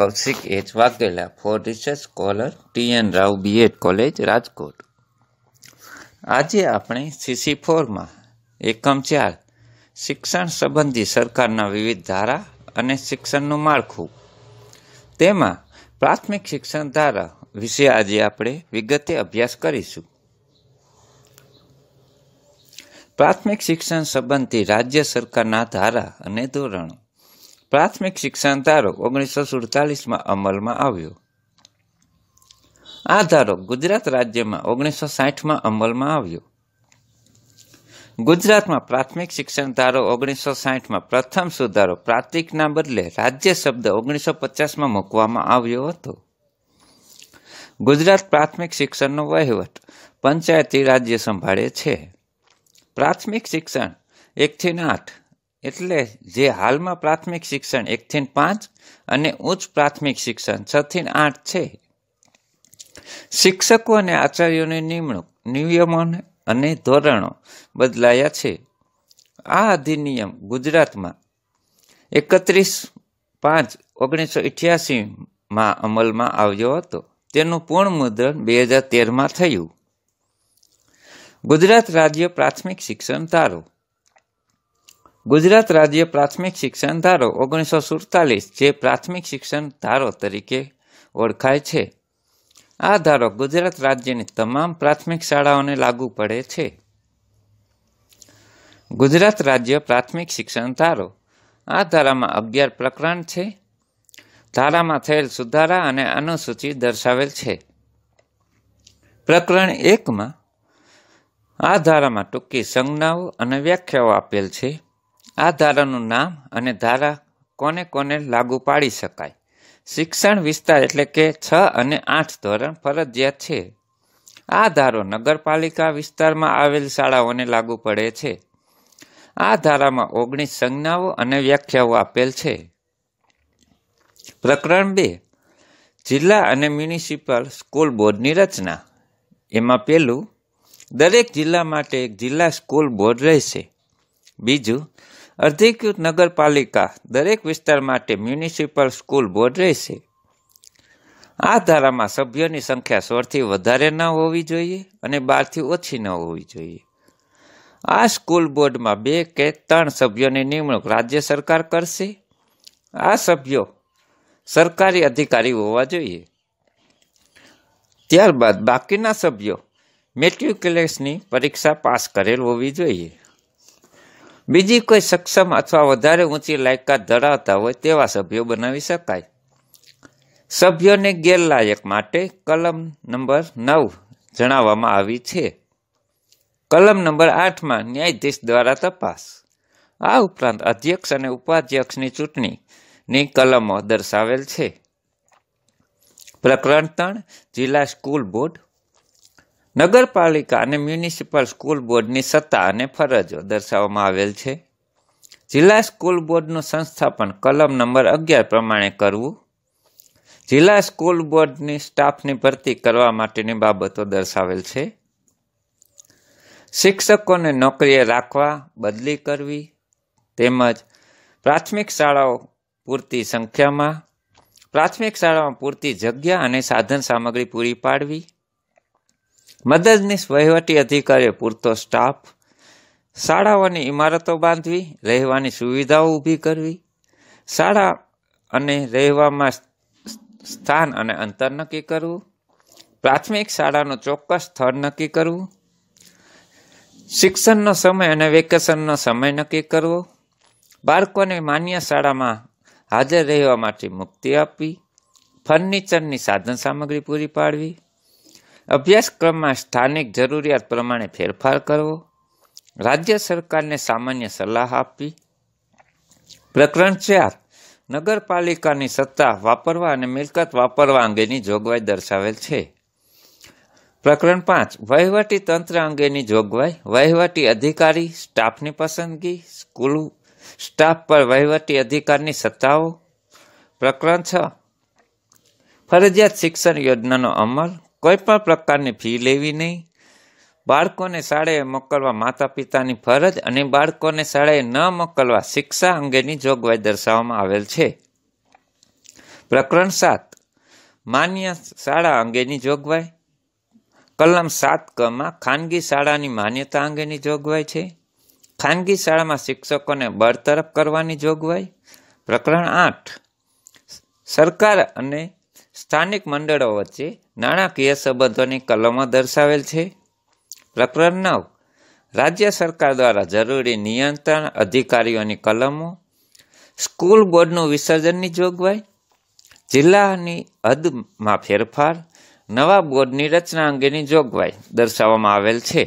Kaushik H Vaghela for research scholar T N Rao BEd college Rajkot આજે આપણે CC ફોરમાં એકમ ચાર શિક્ષણ સંબંધી સરકારના વિવિધ ધારા અને શિક્ષણનું માળખું તેમાં પ્રાથમિક શિક્ષણ ધારા વિશે આજે આપણે વિગતે અભ્યાસ કરીશું પ્રાથમિક શિક્ષણ સંબંધી રાજ્ય સરકારના ધારા અને ધોરણો પ્રાથમિક શિક્ષણ ધારો ઓગણીસો સુડતાલીસમાં અમલમાં આવ્યો આ ધારો ગુજરાત રાજ્યમાં ઓગણીસો સાઠમાં અમલમાં આવ્યો ગુજરાતમાં પ્રાથમિક શિક્ષણ ધારો ઓગણીસો સાઠમાં પ્રથમ સુધારો પ્રાતિકના બદલે રાજ્ય શબ્દ ઓગણીસો પચાસમાં મૂકવામાં આવ્યો હતો ગુજરાત પ્રાથમિક શિક્ષણનો વહીવટ પંચાયતી રાજ્ય સંભાળે છે પ્રાથમિક શિક્ષણ એકથી આઠ એટલે જે હાલમાં પ્રાથમિક શિક્ષણ એકથી પાંચ અને ઉચ્ચ પ્રાથમિક શિક્ષણ છથી આઠ છે શિક્ષકો અને આચાર્યોની નિમણૂક નિયમન અને ધોરણો બદલાયા છે આ અધિનિયમ ગુજરાતમાં એકત્રીસ પાંચ ઓગણીસો અઠ્યાસીમાં અમલમાં આવ્યો હતો તેનું પૂર્ણ મુદ્રણ બે હજાર તેરમાં થયું ગુજરાત રાજ્ય પ્રાથમિક શિક્ષણ તારું ગુજરાત રાજ્ય પ્રાથમિક શિક્ષણ ધારો ઓગણીસો સુડતાલીસ જે પ્રાથમિક શિક્ષણ ધારો તરીકે ઓળખાય છે આ ધારો ગુજરાત રાજ્યની તમામ પ્રાથમિક શાળાઓને લાગુ પડે છે ગુજરાત રાજ્ય પ્રાથમિક શિક્ષણ ધારો આ ધારામાં અગિયાર પ્રકરણ છે ધારામાં થયેલ સુધારા અને અનુસૂચિ દર્શાવેલ છે પ્રકરણ એકમાં આ ધારામાં ટૂંકી સંજ્ઞાઓ અને વ્યાખ્યાઓ આપેલ છે આ ધારાનું નામ અને ધારા કોને કોને લાગુ પાડી શકાય શિક્ષણ વિસ્તાર એટલે કે છ અને આઠ ધોરણ ફરજિયાત છે આ ધારો નગરપાલિકા વિસ્તારમાં આવેલ શાળાઓને લાગુ પડે છે આ ધારામાં ઓગણીસ સંજ્ઞાઓ અને વ્યાખ્યાઓ આપેલ છે પ્રકરણ બે જિલ્લા અને મ્યુનિસિપલ સ્કૂલ બોર્ડની રચના એમાં પહેલું દરેક જિલ્લા માટે એક જિલ્લા સ્કૂલ બોર્ડ રહેશે બીજું અર્ધીકૃત નગરપાલિકા દરેક વિસ્તાર માટે મ્યુનિસિપલ સ્કૂલ બોર્ડ રહેશે આ ધારામાં સભ્યોની સંખ્યા સોળથી વધારે ન હોવી જોઈએ અને બારથી ઓછી ન હોવી જોઈએ આ સ્કૂલ બોર્ડમાં બે કે ત્રણ સભ્યોની નિમણૂક રાજ્ય સરકાર કરશે આ સભ્યો સરકારી અધિકારી હોવા જોઈએ ત્યારબાદ બાકીના સભ્યો મેટ્રિક્યુલેશની પરીક્ષા પાસ કરેલ હોવી જોઈએ બીજી કોઈ સક્ષમ અથવા વધારે ઊંચી લાયકાત ધરાવતા હોય તેવા સભ્યો બનાવી શકાય સભ્યોને ગેરલાયક માટે કલમ નંબર નવ જણાવવામાં આવી છે કલમ નંબર આઠમાં ન્યાયાધીશ દ્વારા તપાસ આ ઉપરાંત અધ્યક્ષ અને ઉપાધ્યક્ષની ચૂંટણીની કલમો દર્શાવેલ છે પ્રકરણ ત્રણ જિલ્લા સ્કૂલ બોર્ડ નગરપાલિકા અને મ્યુનિસિપલ સ્કૂલ બોર્ડની સત્તા અને ફરજો દર્શાવવામાં આવેલ છે જિલ્લા સ્કૂલ બોર્ડનું સંસ્થાપન કલમ નંબર અગિયાર પ્રમાણે કરવું જિલ્લા સ્કૂલ બોર્ડની સ્ટાફની ભરતી કરવા માટેની બાબતો દર્શાવેલ છે શિક્ષકોને નોકરીએ રાખવા બદલી કરવી તેમજ પ્રાથમિક શાળાઓ પૂરતી સંખ્યામાં પ્રાથમિક શાળામાં પૂરતી જગ્યા અને સાધન સામગ્રી પૂરી પાડવી મદદનીશ વહીવટી અધિકારીએ પૂરતો સ્ટાફ શાળાઓની ઇમારતો બાંધવી રહેવાની સુવિધાઓ ઊભી કરવી શાળા અને રહેવામાં સ્થાન અને અંતર નક્કી કરવું પ્રાથમિક શાળાનું ચોક્કસ સ્થળ નક્કી કરવું શિક્ષણનો સમય અને વેકેશનનો સમય નક્કી કરવો બાળકોને માન્ય શાળામાં હાજર રહેવા માટે મુક્તિ આપવી ફર્નિચરની સાધન સામગ્રી પૂરી પાડવી અભ્યાસક્રમમાં સ્થાનિક જરૂરિયાત પ્રમાણે ફેરફાર કરવો રાજ્ય સરકારને સામાન્ય સલાહ આપવી પ્રકરણ ચાર નગરપાલિકાની સત્તા વાપરવા અને મિલકત વાપરવા અંગેની જોગવાઈ દર્શાવેલ છે પ્રકરણ પાંચ વહીવટી તંત્ર અંગેની જોગવાઈ વહીવટી અધિકારી સ્ટાફની પસંદગી સ્કૂલ સ્ટાફ પર વહીવટી અધિકારની સત્તાઓ પ્રકરણ છ ફરજિયાત શિક્ષણ યોજનાનો અમલ કોઈ પણ પ્રકારની ફી લેવી નહીં બાળકોને શાળાએ મોકલવા માતા પિતાની ફરજ અને બાળકોને શાળાએ ન મોકલવા શિક્ષા અંગેની જોગવાઈ દર્શાવવામાં આવેલ છે પ્રકરણ સાત માન્ય શાળા અંગેની જોગવાઈ કલમ સાત કમાં ખાનગી શાળાની માન્યતા અંગેની જોગવાઈ છે ખાનગી શાળામાં શિક્ષકોને બરતરફ કરવાની જોગવાઈ પ્રકરણ આઠ સરકાર અને સ્થાનિક મંડળો વચ્ચે નાણાકીય સંબંધોની કલમો દર્શાવેલ છે પ્રકરણ નવ રાજ્ય સરકાર દ્વારા જરૂરી નિયંત્રણ અધિકારીઓની કલમો સ્કૂલ બોર્ડનું વિસર્જનની જોગવાઈ જિલ્લાની હદમાં ફેરફાર નવા બોર્ડની રચના અંગેની જોગવાઈ દર્શાવવામાં આવેલ છે